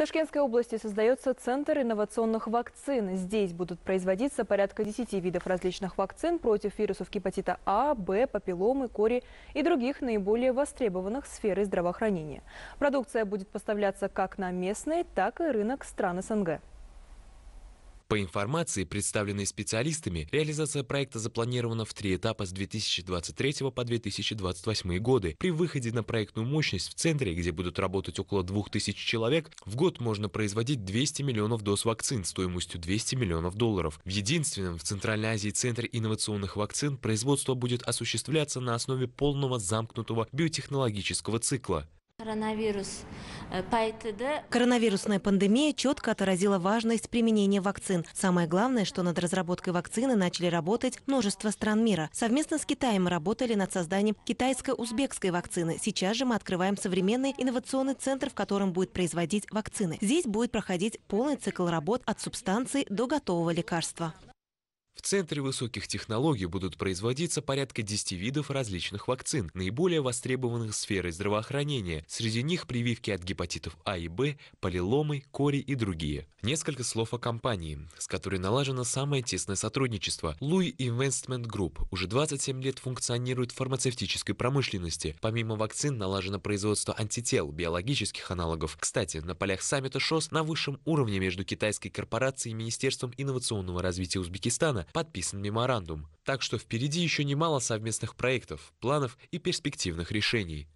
Ташкентской области создается Центр инновационных вакцин. Здесь будут производиться порядка 10 видов различных вакцин против вирусов гепатита А, Б, папилломы, кори и других наиболее востребованных сферы здравоохранения. Продукция будет поставляться как на местный, так и рынок стран СНГ. По информации, представленной специалистами, реализация проекта запланирована в три этапа с 2023 по 2028 годы. При выходе на проектную мощность в центре, где будут работать около 2000 человек, в год можно производить 200 миллионов доз вакцин стоимостью 200 миллионов долларов. В единственном в Центральной Азии Центре инновационных вакцин производство будет осуществляться на основе полного замкнутого биотехнологического цикла. Коронавирус э, Коронавирусная пандемия четко отразила важность применения вакцин. Самое главное, что над разработкой вакцины начали работать множество стран мира. Совместно с Китаем мы работали над созданием китайско-узбекской вакцины. Сейчас же мы открываем современный инновационный центр, в котором будет производить вакцины. Здесь будет проходить полный цикл работ от субстанции до готового лекарства. В Центре высоких технологий будут производиться порядка 10 видов различных вакцин, наиболее востребованных сферой здравоохранения. Среди них прививки от гепатитов А и Б, полиломы, кори и другие. Несколько слов о компании, с которой налажено самое тесное сотрудничество. Луи Investment Group уже 27 лет функционирует в фармацевтической промышленности. Помимо вакцин налажено производство антител, биологических аналогов. Кстати, на полях саммита ШОС на высшем уровне между китайской корпорацией и Министерством инновационного развития Узбекистана подписан меморандум, так что впереди еще немало совместных проектов, планов и перспективных решений.